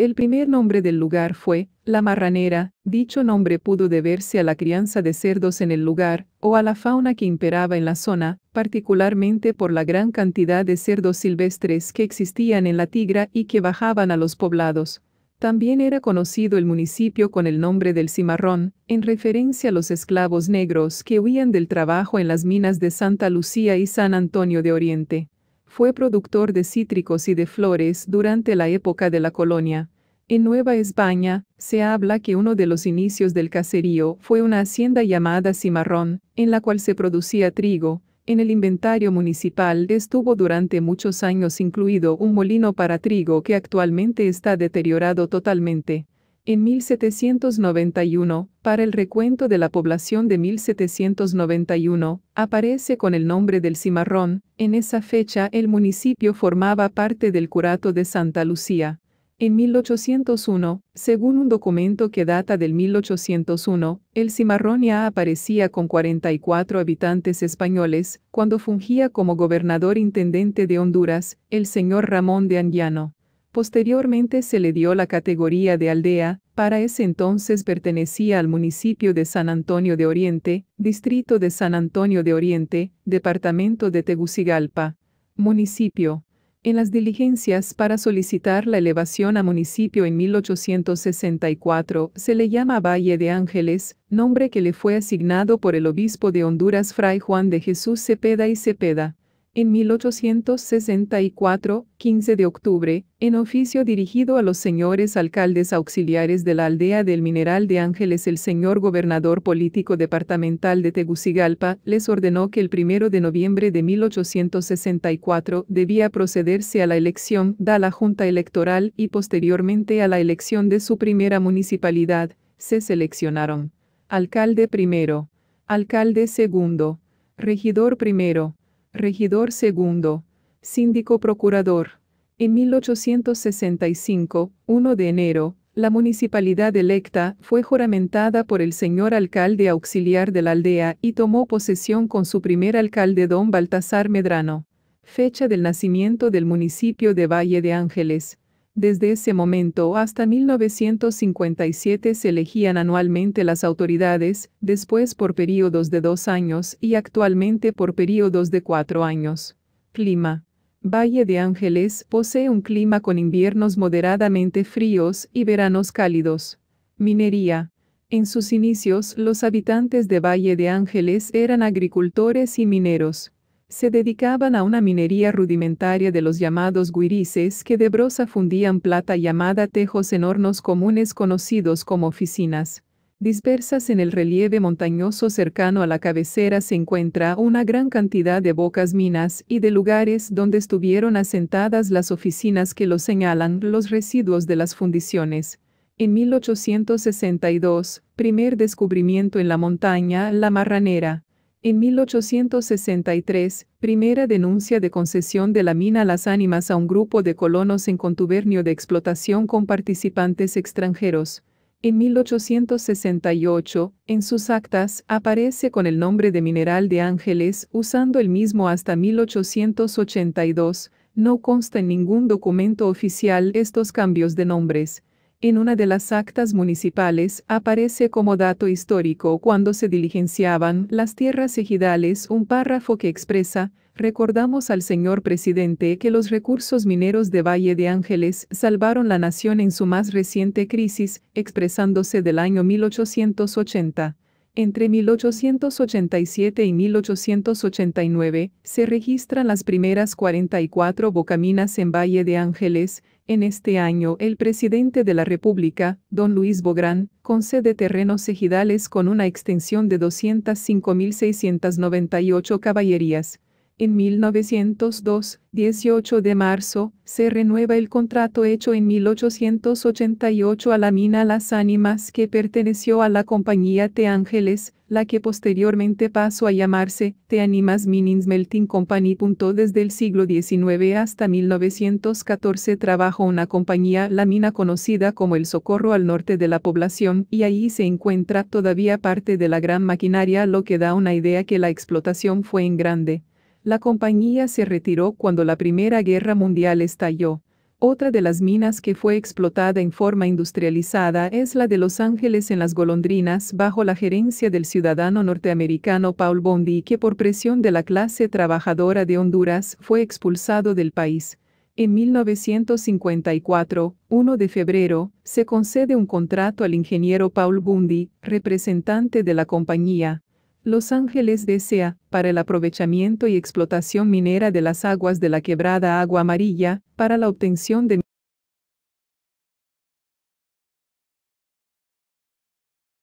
El primer nombre del lugar fue, La Marranera, dicho nombre pudo deberse a la crianza de cerdos en el lugar, o a la fauna que imperaba en la zona, particularmente por la gran cantidad de cerdos silvestres que existían en la Tigra y que bajaban a los poblados. También era conocido el municipio con el nombre del Cimarrón, en referencia a los esclavos negros que huían del trabajo en las minas de Santa Lucía y San Antonio de Oriente. Fue productor de cítricos y de flores durante la época de la colonia. En Nueva España, se habla que uno de los inicios del caserío fue una hacienda llamada Cimarrón, en la cual se producía trigo. En el inventario municipal estuvo durante muchos años incluido un molino para trigo que actualmente está deteriorado totalmente. En 1791, para el recuento de la población de 1791, aparece con el nombre del Cimarrón, en esa fecha el municipio formaba parte del curato de Santa Lucía. En 1801, según un documento que data del 1801, el Cimarrón ya aparecía con 44 habitantes españoles, cuando fungía como gobernador intendente de Honduras, el señor Ramón de Anguiano. Posteriormente se le dio la categoría de aldea, para ese entonces pertenecía al municipio de San Antonio de Oriente, distrito de San Antonio de Oriente, departamento de Tegucigalpa, municipio. En las diligencias para solicitar la elevación a municipio en 1864 se le llama Valle de Ángeles, nombre que le fue asignado por el obispo de Honduras Fray Juan de Jesús Cepeda y Cepeda en 1864, 15 de octubre, en oficio dirigido a los señores alcaldes auxiliares de la aldea del Mineral de Ángeles, el señor gobernador político departamental de Tegucigalpa les ordenó que el 1 de noviembre de 1864 debía procederse a la elección da la Junta Electoral y posteriormente a la elección de su primera municipalidad, se seleccionaron alcalde primero, alcalde segundo, regidor primero, Regidor segundo. Síndico procurador. En 1865, 1 de enero, la municipalidad electa fue juramentada por el señor alcalde auxiliar de la aldea y tomó posesión con su primer alcalde don Baltasar Medrano. Fecha del nacimiento del municipio de Valle de Ángeles, desde ese momento hasta 1957 se elegían anualmente las autoridades, después por períodos de dos años y actualmente por períodos de cuatro años. Clima. Valle de Ángeles posee un clima con inviernos moderadamente fríos y veranos cálidos. Minería. En sus inicios, los habitantes de Valle de Ángeles eran agricultores y mineros se dedicaban a una minería rudimentaria de los llamados guirises que de brosa fundían plata llamada tejos en hornos comunes conocidos como oficinas. Dispersas en el relieve montañoso cercano a la cabecera se encuentra una gran cantidad de bocas minas y de lugares donde estuvieron asentadas las oficinas que lo señalan los residuos de las fundiciones. En 1862, primer descubrimiento en la montaña, la marranera. En 1863, primera denuncia de concesión de la mina Las Ánimas a un grupo de colonos en contubernio de explotación con participantes extranjeros. En 1868, en sus actas, aparece con el nombre de Mineral de Ángeles, usando el mismo hasta 1882, no consta en ningún documento oficial estos cambios de nombres en una de las actas municipales aparece como dato histórico cuando se diligenciaban las tierras ejidales un párrafo que expresa, recordamos al señor presidente que los recursos mineros de Valle de Ángeles salvaron la nación en su más reciente crisis, expresándose del año 1880. Entre 1887 y 1889 se registran las primeras 44 bocaminas en Valle de Ángeles, en este año, el presidente de la República, don Luis Bográn, concede terrenos ejidales con una extensión de 205.698 caballerías, en 1902, 18 de marzo, se renueva el contrato hecho en 1888 a la mina Las Ánimas que perteneció a la compañía Te Ángeles, la que posteriormente pasó a llamarse Te Animas Mining Melting Company. Desde el siglo XIX hasta 1914 trabajó una compañía, la mina conocida como El Socorro al norte de la población, y ahí se encuentra todavía parte de la gran maquinaria, lo que da una idea que la explotación fue en grande. La compañía se retiró cuando la Primera Guerra Mundial estalló. Otra de las minas que fue explotada en forma industrializada es la de Los Ángeles en las Golondrinas bajo la gerencia del ciudadano norteamericano Paul Bundy que por presión de la clase trabajadora de Honduras fue expulsado del país. En 1954, 1 de febrero, se concede un contrato al ingeniero Paul Bundy, representante de la compañía, los Ángeles desea, para el aprovechamiento y explotación minera de las aguas de la quebrada agua amarilla, para la obtención de